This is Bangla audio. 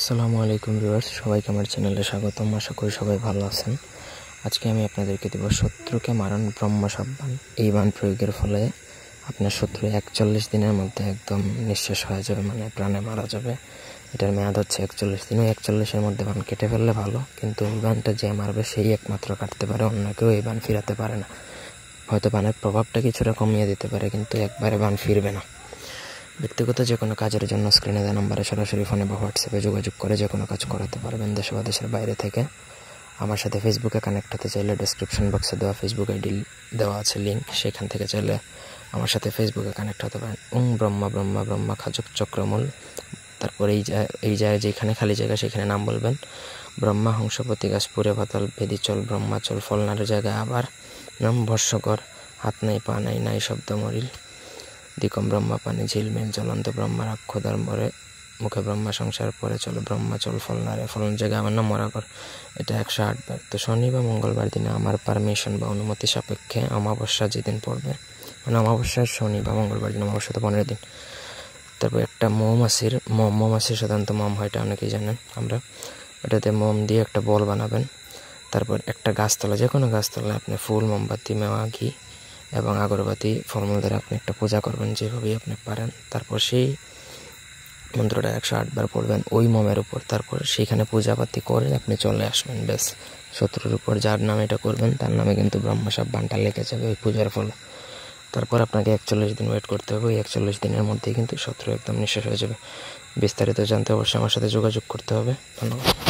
আসসালামু আলাইকুম ভিউয়ার্স সবাইকে আমার চ্যানেলে স্বাগতম আশা করি সবাই ভালো আছেন আজকে আমি আপনাদেরকে দেব শত্রুকে মারণ ব্রহ্ম বান এই বান প্রয়োগের ফলে আপনার শত্রু একচল্লিশ দিনের মধ্যে একদম নিঃশেষ হয়ে যাবে মানে প্রাণে মারা যাবে এটার মেয়াদ হচ্ছে একচল্লিশ দিন ওই একচল্লিশের মধ্যে বান কেটে ফেললে ভালো কিন্তু ওই বানটা যে মারবে সেই একমাত্র কাটতে পারে অন্য কেউ এই বান ফিরাতে পারে না হয়তো বানের প্রভাবটা কিছুটা কমিয়ে দিতে পারে কিন্তু একবারে বান ফিরবে না ব্যক্তিগত যে কোনো কাজের জন্য স্ক্রিনে দেওয়া নম্বরে সরাসরি ফোনে বা হোয়াটসঅ্যাপে যোগাযোগ করে যে কোনো কাজ করাতে পারবেন দেশ বা দেশের বাইরে থেকে আমার সাথে ফেসবুকে কানেক্ট হতে চাইলে ডিসক্রিপশন বক্সে দেওয়া ফেসবুক আইডি দেওয়া আছে লিঙ্ক সেখান থেকে চাইলে আমার সাথে ফেসবুকে কানেক্ট হতে পারেন উং ব্রহ্মা ব্রহ্মা ব্রহ্মা খাজক চক্রমূল তারপরে এই এই জায়গায় যেখানে খালি জায়গা সেখানে নাম বলবেন ব্রহ্মা হংসপতি গাছপুরে ভাতাল ভেদিচল ব্রহ্মাচল ফলনার জায়গায় আবার নাম ভস্যকর হাত নাই পা নাই নাই শব্দ মরিল দিকম ব্রহ্মা পানি ঝিলমিল চলন্ত ব্রহ্মা রাক্ষ মরে মুখে ব্রহ্মা সংসার পরে চল ব্রহ্মা চল ফল নারে ফলন জায়গা আমার নাম মরা কর এটা একশো আটবার তো শনি বা মঙ্গলবার দিনে আমার পারমিশন বা অনুমতি সাপেক্ষে অমাবস্যা যেদিন পড়বে মানে অমাবস্যার শনি বা মঙ্গলবার দিন অমাবস্যা তো পনেরো দিন তারপর একটা মৌমাছির মম মৌমাছির সাধারণত মম হয় এটা অনেকেই জানেন আমরা এটাতে মম দিয়ে একটা বল বানাবেন তারপর একটা গাছতলা যে কোনো গাছতলা আপনি ফুল মোমবাতি মেওয়া ঘি এবং আগরবাতি ফর্মুল ধরে আপনি একটা পূজা করবেন যেভাবেই আপনি পারেন তারপর সেই মন্ত্রটা একশো আটবার পড়বেন ওই মমের উপর তারপর সেইখানে পূজাপাতি করে আপনি চলে আসবেন ব্যাস শত্রুর উপর যার নামে এটা করবেন তার নামে কিন্তু ব্রহ্মসাপ বানটা লেগে যাবে ওই পূজার ফলে তারপর আপনাকে একচল্লিশ দিন ওয়েট করতে হবে ওই একচল্লিশ দিনের মধ্যেই কিন্তু শত্রু একদম নিঃশেষ হয়ে যাবে বিস্তারিত জানতে অবশ্যই আমার সাথে যোগাযোগ করতে হবে ধন্যবাদ